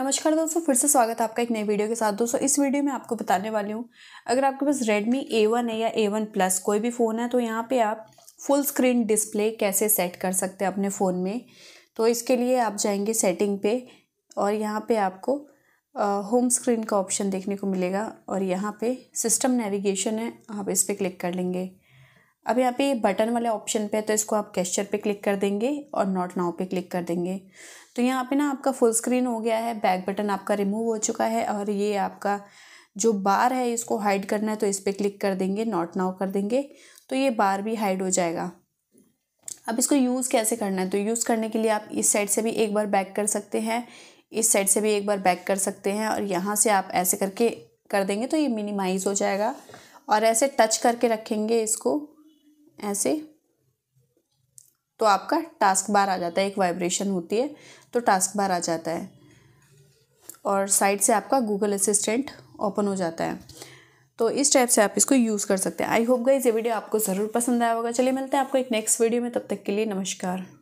नमस्कार दोस्तों फिर से स्वागत है आपका एक नए वीडियो के साथ दोस्तों इस वीडियो में आपको बताने वाली हूँ अगर आपके पास Redmi A1 है या A1 प्लस कोई भी फ़ोन है तो यहाँ पे आप फुल स्क्रीन डिस्प्ले कैसे सेट कर सकते हैं अपने फ़ोन में तो इसके लिए आप जाएंगे सेटिंग पे और यहाँ पे आपको होम स्क्रीन का ऑप्शन देखने को मिलेगा और यहाँ पर सिस्टम नेविगेशन है आप इस पर क्लिक कर लेंगे अब यहाँ पे बटन वाले ऑप्शन पे तो इसको आप कैस्चर पे क्लिक कर देंगे और नॉट नाउ पे क्लिक कर देंगे तो यहाँ पे ना आपका फुल स्क्रीन हो गया है बैक बटन आपका रिमूव हो चुका है और ये आपका जो बार है इसको हाइड करना है तो इस पर क्लिक कर देंगे नॉट नाउ कर देंगे तो ये बार भी हाइड हो जाएगा अब इसको यूज़ कैसे करना है तो यूज़ करने के लिए आप इस साइड से भी एक बार बैक कर सकते हैं इस साइड से भी एक बार बैक कर सकते हैं और यहाँ से आप ऐसे करके कर देंगे तो ये मिनिमाइज़ हो जाएगा और ऐसे टच करके रखेंगे इसको ऐसे तो आपका टास्क बार आ जाता है एक वाइब्रेशन होती है तो टास्क बार आ जाता है और साइड से आपका गूगल असिस्टेंट ओपन हो जाता है तो इस टाइप से आप इसको यूज़ कर सकते हैं आई होप गई ये वीडियो आपको ज़रूर पसंद आया होगा चलिए मिलते हैं आपको एक नेक्स्ट वीडियो में तब तक के लिए नमस्कार